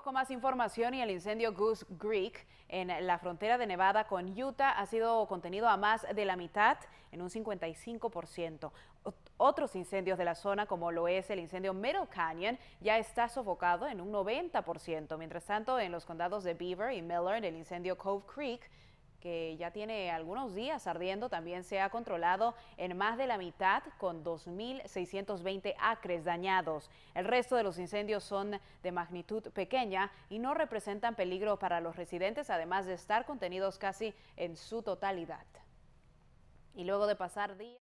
con más información y el incendio Goose Creek en la frontera de Nevada con Utah ha sido contenido a más de la mitad, en un 55%. Otros incendios de la zona, como lo es el incendio Middle Canyon, ya está sofocado en un 90%. Mientras tanto, en los condados de Beaver y Miller, el incendio Cove Creek que ya tiene algunos días ardiendo, también se ha controlado en más de la mitad con 2.620 acres dañados. El resto de los incendios son de magnitud pequeña y no representan peligro para los residentes, además de estar contenidos casi en su totalidad. Y luego de pasar días...